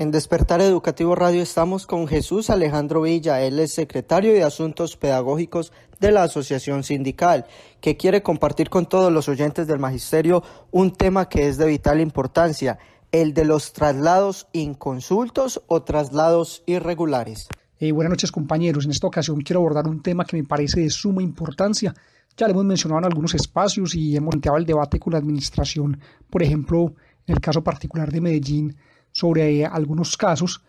En Despertar Educativo Radio estamos con Jesús Alejandro Villa, él es secretario de Asuntos Pedagógicos de la Asociación Sindical, que quiere compartir con todos los oyentes del Magisterio un tema que es de vital importancia, el de los traslados inconsultos o traslados irregulares. Eh, buenas noches compañeros, en esta ocasión quiero abordar un tema que me parece de suma importancia. Ya lo hemos mencionado en algunos espacios y hemos planteado el debate con la administración, por ejemplo, en el caso particular de Medellín, sobre algunos casos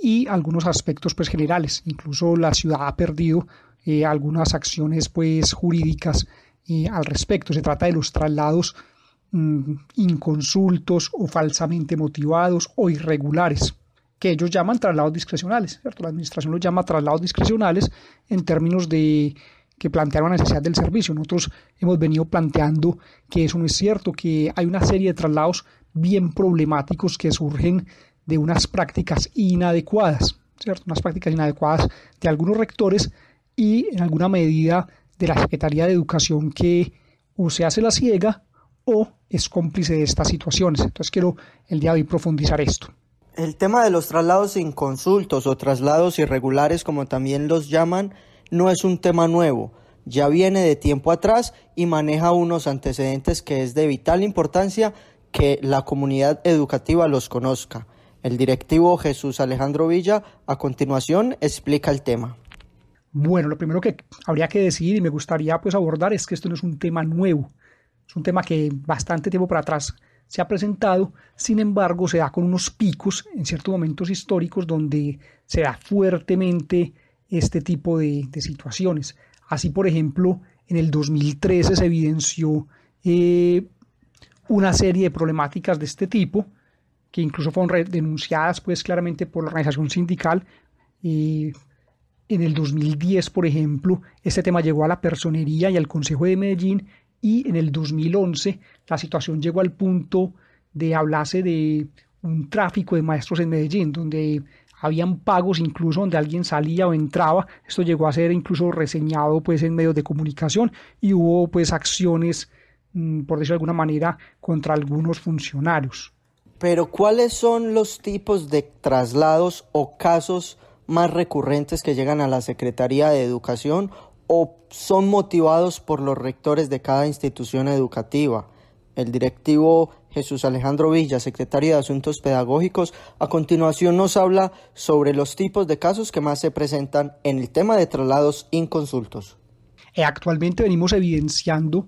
y algunos aspectos pues generales. Incluso la ciudad ha perdido eh, algunas acciones pues jurídicas eh, al respecto. Se trata de los traslados mm, inconsultos o falsamente motivados o irregulares que ellos llaman traslados discrecionales, ¿cierto? La administración los llama traslados discrecionales en términos de que plantearon la necesidad del servicio. Nosotros hemos venido planteando que eso no es cierto, que hay una serie de traslados bien problemáticos que surgen de unas prácticas inadecuadas, ¿cierto? Unas prácticas inadecuadas de algunos rectores y en alguna medida de la Secretaría de Educación que o se hace la ciega o es cómplice de estas situaciones. Entonces quiero el día de hoy profundizar esto. El tema de los traslados sin consultos o traslados irregulares, como también los llaman, no es un tema nuevo. Ya viene de tiempo atrás y maneja unos antecedentes que es de vital importancia que la comunidad educativa los conozca. El directivo Jesús Alejandro Villa a continuación explica el tema. Bueno, lo primero que habría que decir y me gustaría pues abordar es que esto no es un tema nuevo, es un tema que bastante tiempo para atrás se ha presentado, sin embargo se da con unos picos en ciertos momentos históricos donde se da fuertemente este tipo de, situaciones. Así, por ejemplo, en el 2013 se evidenció eh, una serie de problemáticas de este tipo, que incluso fueron denunciadas pues claramente por la organización sindical. y en el 2010, por ejemplo, este tema llegó a la personería y al Consejo de Medellín y en el 2011 la situación llegó al punto de hablarse de un tráfico de maestros en Medellín, donde habían pagos incluso donde alguien salía o entraba, esto llegó a ser incluso reseñado pues en medios de comunicación y hubo pues acciones Mm, por decirlo de alguna manera, contra algunos funcionarios. Pero ¿cuáles son los tipos de traslados o casos más recurrentes que llegan a la Secretaría de Educación o son motivados por los rectores de cada institución educativa? El directivo Jesús Alejandro Villa, secretario de Asuntos Pedagógicos, a continuación nos habla sobre los tipos de casos que más se presentan en el tema de traslados inconsultos. Eh, actualmente venimos evidenciando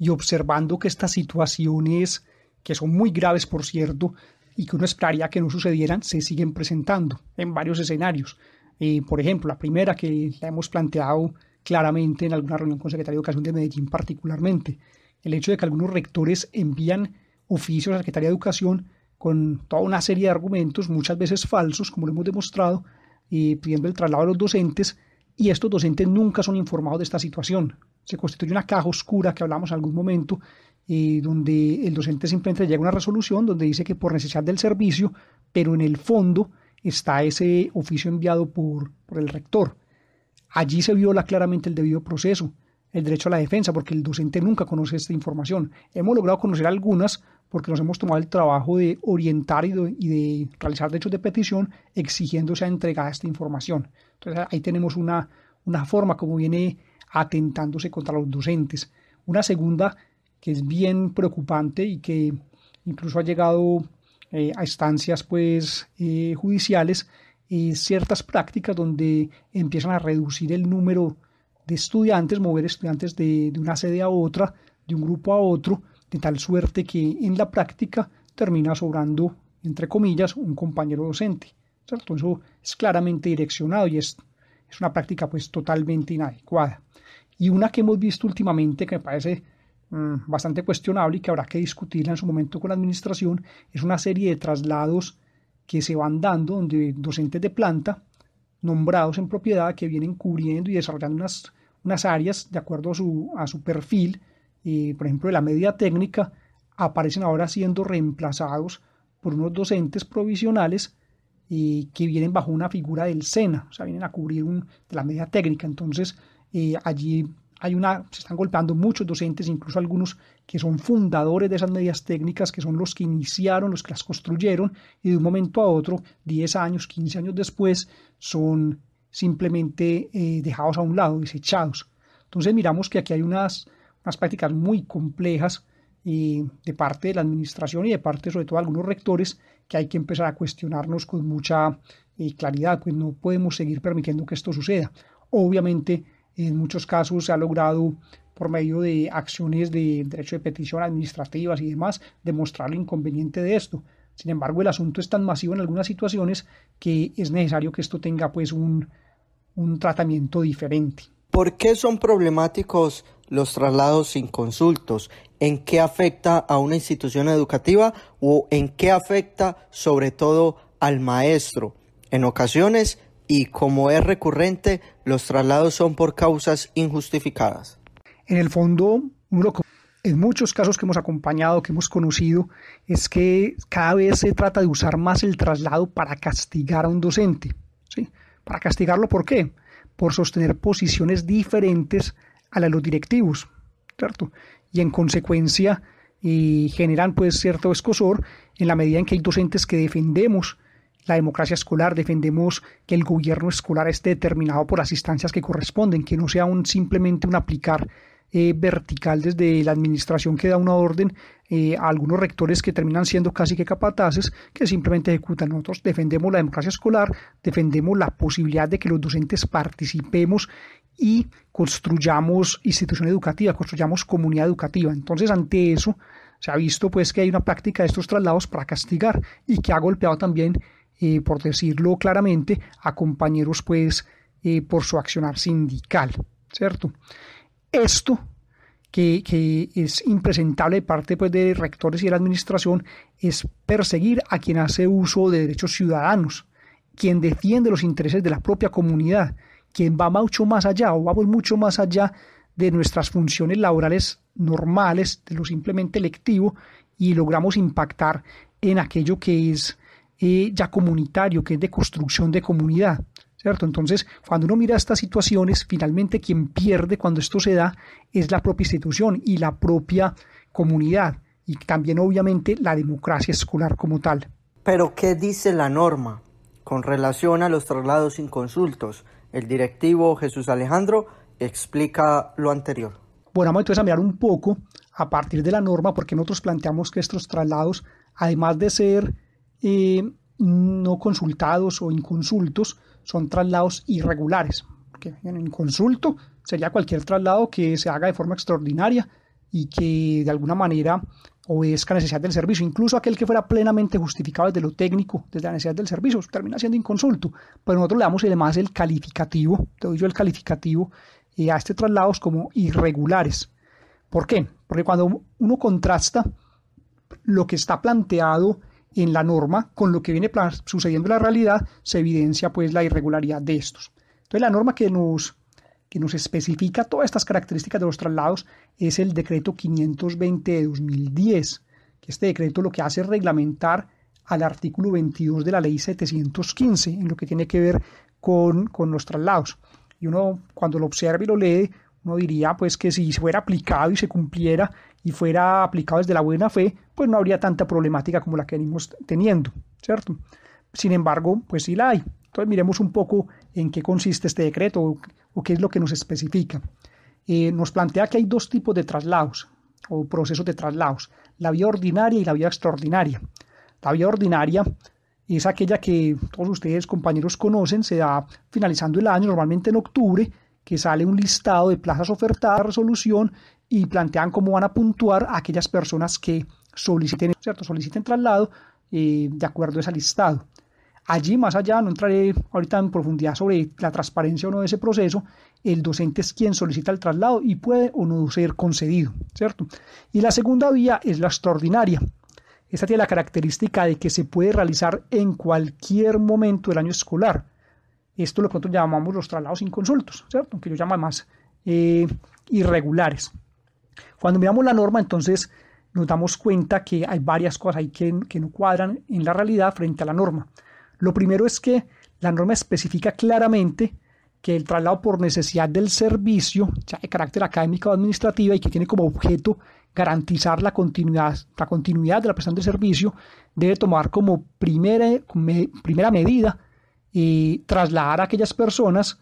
y observando que estas situaciones, que son muy graves por cierto, y que uno esperaría que no sucedieran, se siguen presentando en varios escenarios. Eh, por ejemplo, la primera que la hemos planteado claramente en alguna reunión con secretaría de Educación de Medellín particularmente, el hecho de que algunos rectores envían oficios a la Secretaría de Educación con toda una serie de argumentos, muchas veces falsos, como lo hemos demostrado, eh, pidiendo el traslado de los docentes y estos docentes nunca son informados de esta situación. Se constituye una caja oscura que hablamos en algún momento, eh, donde el docente simplemente llega a una resolución donde dice que por necesidad del servicio, pero en el fondo está ese oficio enviado por, por el rector. Allí se viola claramente el debido proceso, el derecho a la defensa, porque el docente nunca conoce esta información. Hemos logrado conocer algunas porque nos hemos tomado el trabajo de orientar y de, realizar derechos de petición exigiéndose a entregar esta información. Entonces ahí tenemos una, forma como viene atentándose contra los docentes. Una segunda que es bien preocupante y que incluso ha llegado eh, a instancias pues eh, judiciales ciertas prácticas donde empiezan a reducir el número de estudiantes, mover estudiantes de, una sede a otra, de un grupo a otro, de tal suerte que en la práctica termina sobrando, entre comillas, un compañero docente. ¿cierto? Eso es claramente direccionado y es, es una práctica pues totalmente inadecuada. Y una que hemos visto últimamente que me parece mm, bastante cuestionable y que habrá que discutirla en su momento con la administración es una serie de traslados que se van dando donde docentes de planta nombrados en propiedad que vienen cubriendo y desarrollando unas, áreas de acuerdo a a su perfil por ejemplo, de la media técnica, aparecen ahora siendo reemplazados por unos docentes provisionales que vienen bajo una figura del SENA, o sea, vienen a cubrir un, de la media técnica. Entonces, eh, allí se están golpeando muchos docentes, incluso algunos que son fundadores de esas medias técnicas, que son los que iniciaron, los que las construyeron, y de un momento a otro, 10 años, 15 años después, son simplemente eh, dejados a un lado, desechados. Entonces miramos que aquí hay unas unas prácticas muy complejas y de parte de la administración y de parte sobre todo de algunos rectores que hay que empezar a cuestionarnos con mucha eh, claridad, pues no podemos seguir permitiendo que esto suceda. Obviamente, en muchos casos se ha logrado por medio de acciones de derecho de petición administrativas y demás, demostrar el inconveniente de esto. Sin embargo, el asunto es tan masivo en algunas situaciones que es necesario que esto tenga pues un, un tratamiento diferente. ¿Por qué son problemáticos los traslados sin consultos, en qué afecta a una institución educativa o en qué afecta sobre todo al maestro. En ocasiones, y como es recurrente, los traslados son por causas injustificadas. En el fondo, en muchos casos que hemos acompañado, que hemos conocido, es que cada vez se trata de usar más el traslado para castigar a un docente. ¿sí? ¿Para castigarlo por qué? Por sostener posiciones diferentes a los directivos, ¿cierto? Y en consecuencia y generan pues cierto escosor en la medida en que hay docentes que defendemos la democracia escolar, defendemos que el gobierno escolar esté determinado por las instancias que corresponden, que no sea un, simplemente un aplicar eh, vertical desde la administración que da una orden eh, a algunos rectores que terminan siendo casi que capataces que simplemente ejecutan. Nosotros defendemos la democracia escolar, defendemos la posibilidad de que los docentes participemos y construyamos institución educativa, construyamos comunidad educativa. Entonces, ante eso, se ha visto pues que hay una práctica de estos traslados para castigar y que ha golpeado también, eh, por decirlo claramente, a compañeros pues eh, por su accionar sindical, ¿cierto? Esto que, es impresentable de parte pues, de rectores y de la administración es perseguir a quien hace uso de derechos ciudadanos, quien defiende los intereses de la propia comunidad, quien va mucho más allá o vamos mucho más allá de nuestras funciones laborales normales, de lo simplemente lectivo, y logramos impactar en aquello que es eh, ya comunitario, que es de construcción de comunidad. ¿Cierto? Entonces, cuando uno mira estas situaciones, finalmente quien pierde cuando esto se da es la propia institución y la propia comunidad y también obviamente la democracia escolar como tal. Pero, ¿qué dice la norma con relación a los traslados inconsultos? El directivo Jesús Alejandro explica lo anterior. Bueno, vamos entonces a mirar un poco a partir de la norma porque nosotros planteamos que estos traslados, además de ser eh, no consultados o inconsultos, son traslados irregulares. Porque en consulto, sería cualquier traslado que se haga de forma extraordinaria y que de alguna manera obedezca la necesidad del servicio. Incluso aquel que fuera plenamente justificado desde lo técnico, desde la necesidad del servicio, termina siendo inconsulto. Pero nosotros le damos además el calificativo, te doy yo el calificativo eh, a este traslados como irregulares. ¿Por qué? Porque cuando uno contrasta lo que está planteado en la norma con lo que viene sucediendo en la realidad, se evidencia pues la irregularidad de estos. Entonces la norma que nos que nos especifica todas estas características de los traslados es el decreto 520 de 2010, que este decreto lo que hace es reglamentar al artículo 22 de la ley 715 en lo que tiene que ver con, con los traslados. Y uno cuando lo observa y lo lee, uno diría pues que si fuera aplicado y se cumpliera y fuera aplicado desde la buena fe, pues no habría tanta problemática como la que venimos teniendo, ¿cierto? Sin embargo, pues sí la hay. Entonces miremos un poco en qué consiste este decreto o, qué es lo que nos especifica. Eh, nos plantea que hay dos tipos de traslados o procesos de traslados, la vía ordinaria y la vía extraordinaria. La vía ordinaria es aquella que todos ustedes, compañeros, conocen, se da finalizando el año, normalmente en octubre, que sale un listado de plazas ofertadas, resolución, y plantean cómo van a puntuar a aquellas personas que soliciten, ¿cierto? soliciten traslado de acuerdo a ese listado. Allí más allá, no entraré ahorita en profundidad sobre la transparencia o no de ese proceso, el docente es quien solicita el traslado y puede o no ser concedido, ¿cierto? Y la segunda vía es la extraordinaria. Esta tiene la característica de que se puede realizar en cualquier momento del año escolar. Esto lo que nosotros llamamos los traslados inconsultos, ¿cierto? Que yo llamo más eh, irregulares. Cuando miramos la norma, entonces nos damos cuenta que hay varias cosas ahí que, no cuadran en la realidad frente a la norma. Lo primero es que la norma especifica claramente que el traslado por necesidad del servicio, ya de carácter académico o administrativo y que tiene como objeto garantizar la continuidad, la continuidad de la prestación de servicio, debe tomar como primera, primera medida y eh, trasladar a aquellas personas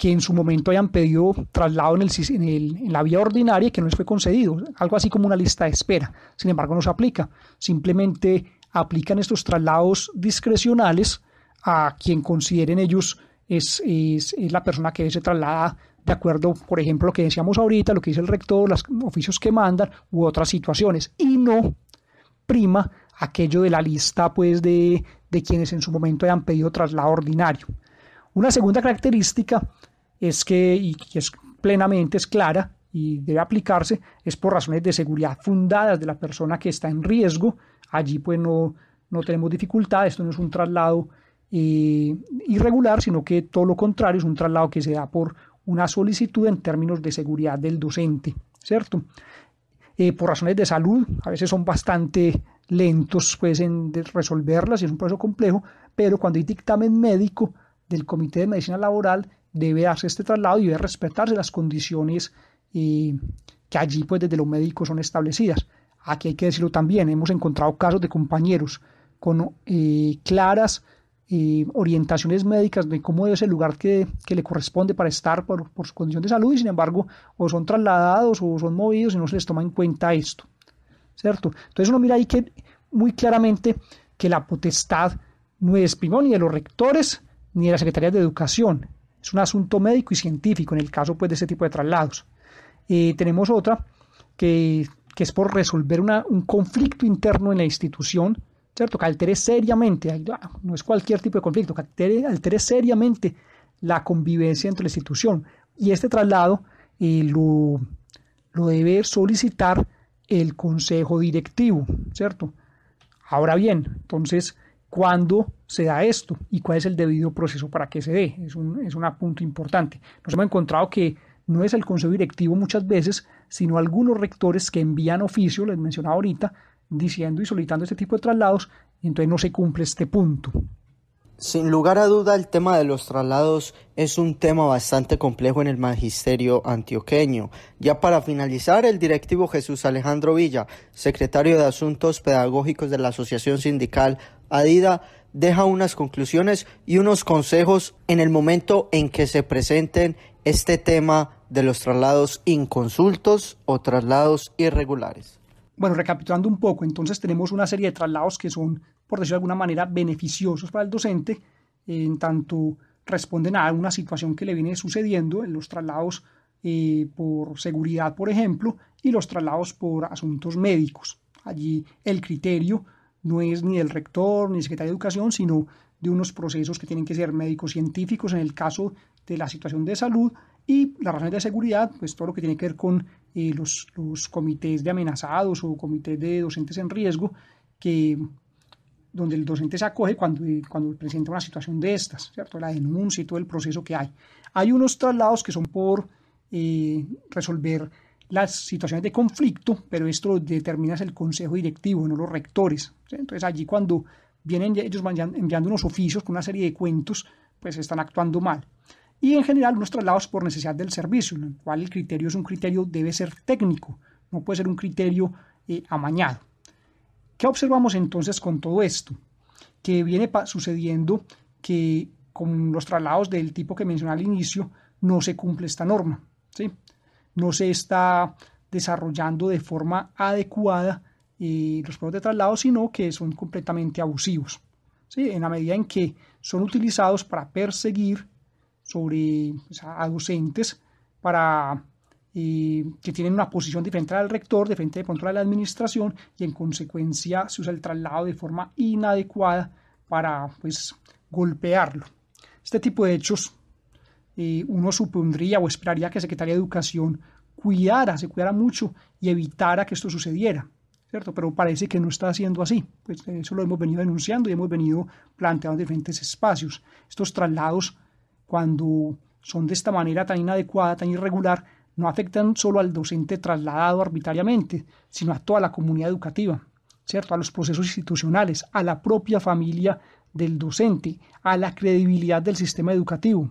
que en su momento hayan pedido traslado en, el, en, la vía ordinaria y que no les fue concedido, algo así como una lista de espera. Sin embargo, no se aplica. Simplemente aplican estos traslados discrecionales a quien consideren ellos es, la persona que se traslada de acuerdo, por ejemplo, lo que decíamos ahorita, lo que dice el rector, los oficios que mandan u otras situaciones. Y no prima aquello de la lista pues de, de quienes en su momento hayan pedido traslado ordinario. Una segunda característica es que, y es plenamente, es clara y debe aplicarse, es por razones de seguridad fundadas de la persona que está en riesgo. Allí pues no, tenemos dificultad, esto no es un traslado eh, irregular, sino que todo lo contrario, es un traslado que se da por una solicitud en términos de seguridad del docente, ¿cierto? Eh, por razones de salud, a veces son bastante lentos pues, en resolverlas y es un proceso complejo, pero cuando hay dictamen médico del Comité de Medicina Laboral, debe hacerse este traslado y debe respetarse las condiciones eh, que allí pues desde los médicos son establecidas. Aquí hay que decirlo también, hemos encontrado casos de compañeros con eh, claras eh, orientaciones médicas de cómo es el lugar que, le corresponde para estar por, su condición de salud y sin embargo o son trasladados o son movidos y no se les toma en cuenta esto, ¿cierto? Entonces uno mira ahí que muy claramente que la potestad no es primó ni de los rectores ni de la Secretaría de educación, es un asunto médico y científico en el caso pues, de ese tipo de traslados. Eh, tenemos otra que, es por resolver un conflicto interno en la institución, ¿cierto? Que altere seriamente, ah, no es cualquier tipo de conflicto, que altere, seriamente la convivencia entre la institución. Y este traslado eh, lo, lo debe solicitar el consejo directivo, ¿cierto? Ahora bien, entonces cuándo se da esto y cuál es el debido proceso para que se dé. Es un, es apunto importante. Nos hemos encontrado que no es el consejo directivo muchas veces, sino algunos rectores que envían oficio, les mencionaba ahorita, diciendo y solicitando este tipo de traslados, entonces no se cumple este punto. Sin lugar a duda, el tema de los traslados es un tema bastante complejo en el magisterio antioqueño. Ya para finalizar, el directivo Jesús Alejandro Villa, secretario de Asuntos Pedagógicos de la Asociación Sindical Adida deja unas conclusiones y unos consejos en el momento en que se presenten este tema de los traslados inconsultos o traslados irregulares. Bueno, recapitulando un poco, entonces tenemos una serie de traslados que son, por decirlo de alguna manera, beneficiosos para el docente, en tanto responden a una situación que le viene sucediendo en los traslados eh, por seguridad, por ejemplo, y los traslados por asuntos médicos. Allí el criterio no es ni el rector ni el secretario de Educación, sino de unos procesos que tienen que ser médicos científicos en el caso de la situación de salud y las razones de seguridad, pues todo lo que tiene que ver con eh, los, comités de amenazados o comités de docentes en riesgo, que, donde el docente se acoge cuando, eh, cuando presenta una situación de estas, ¿cierto? la denuncia y todo el proceso que hay. Hay unos traslados que son por eh, resolver las situaciones de conflicto, pero esto lo determina el consejo directivo, no los rectores. Entonces allí cuando vienen ellos enviando unos oficios con una serie de cuentos, pues están actuando mal. Y en general unos traslados por necesidad del servicio, en el cual el criterio es un criterio, debe ser técnico, no puede ser un criterio eh, amañado. ¿Qué observamos entonces con todo esto? Que viene sucediendo que con los traslados del tipo que mencioné al inicio no se cumple esta norma. ¿sí? no se está desarrollando de forma adecuada eh, los pruebas de traslado, sino que son completamente abusivos. En la medida en que son utilizados para perseguir sobre pues, a docentes, para eh, que tienen una posición diferente al rector, diferente de control de la administración, y en consecuencia se usa el traslado de forma inadecuada para pues, golpearlo. Este tipo de hechos uno supondría o esperaría que la Secretaría de Educación cuidara, se cuidara mucho y evitara que esto sucediera, ¿cierto? Pero parece que no está siendo así, pues eh, eso lo hemos venido denunciando y hemos venido planteando en diferentes espacios. Estos traslados, cuando son de esta manera tan inadecuada, tan irregular, no afectan solo al docente trasladado arbitrariamente, sino a toda la comunidad educativa, ¿cierto? A los procesos institucionales, a la propia familia del docente, a la credibilidad del sistema educativo,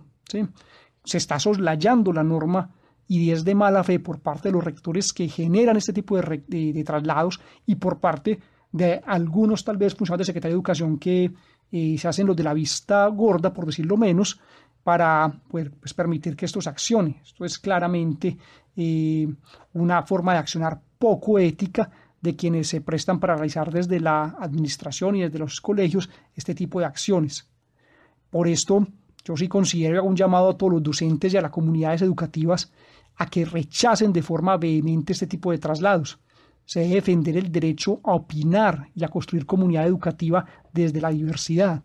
se está soslayando la norma y es de mala fe por parte de los rectores que generan este tipo de, traslados y por parte de algunos tal vez funcionarios de Secretaría de Educación que eh, se hacen los de la vista gorda, por decirlo menos, para pues, permitir que esto se accione. Esto es claramente eh, una forma de accionar poco ética de quienes se prestan para realizar desde la administración y desde los colegios este tipo de acciones. Por esto, yo sí considero un llamado a todos los docentes y a las comunidades educativas a que rechacen de forma vehemente este tipo de traslados. Se debe defender el derecho a opinar y a construir comunidad educativa desde la diversidad.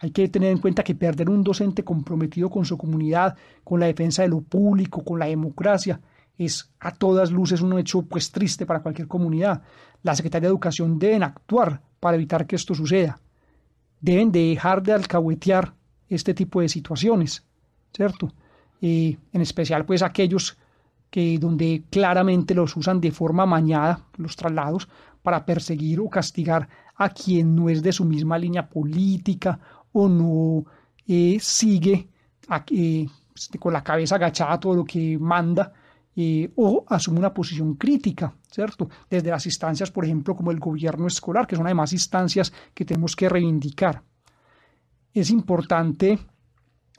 Hay que tener en cuenta que perder un docente comprometido con su comunidad, con la defensa de lo público, con la democracia, es a todas luces un hecho pues triste para cualquier comunidad. La Secretaría de Educación deben actuar para evitar que esto suceda. Deben dejar de alcahuetear este tipo de situaciones, ¿cierto? en especial pues aquellos que donde claramente los usan de forma mañada, los traslados, para perseguir o castigar a quien no es de su misma línea política o no eh, sigue a, eh, pues, con la cabeza agachada todo lo que manda eh, o asume una posición crítica, ¿cierto? Desde las instancias, por ejemplo, como el gobierno escolar, que son además instancias que tenemos que reivindicar es importante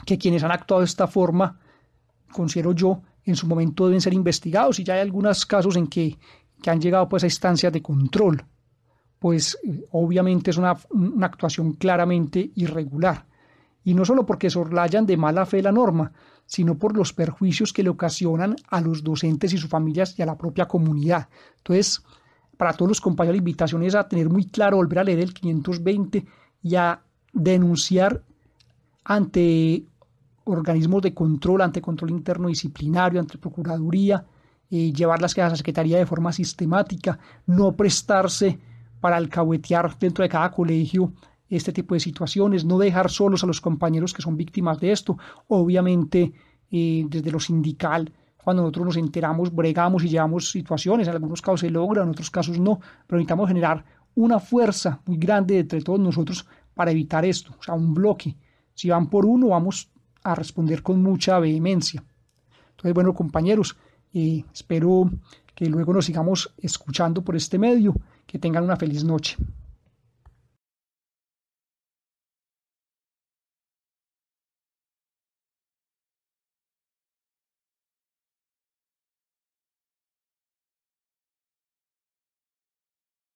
que quienes han actuado de esta forma, considero yo, en su momento deben ser investigados y ya hay algunos casos en que, que han llegado pues a instancias de control, pues eh, obviamente es una, una actuación claramente irregular. Y no solo porque sorlayan de mala fe la norma, sino por los perjuicios que le ocasionan a los docentes y sus familias y a la propia comunidad. Entonces, para todos los compañeros, la invitación es a tener muy claro, volver a leer el 520 y a denunciar ante organismos de control, ante control interno disciplinario, ante Procuraduría, eh, llevar las quejas a la Secretaría de forma sistemática, no prestarse para alcahuetear dentro de cada colegio este tipo de situaciones, no dejar solos a los compañeros que son víctimas de esto. Obviamente, eh, desde lo sindical, cuando nosotros nos enteramos, bregamos y llevamos situaciones, en algunos casos se logra, en otros casos no, pero necesitamos generar una fuerza muy grande entre todos nosotros para evitar esto, o sea, un bloque. Si van por uno, vamos a responder con mucha vehemencia. Entonces, bueno, compañeros, eh, espero que luego nos sigamos escuchando por este medio. Que tengan una feliz noche.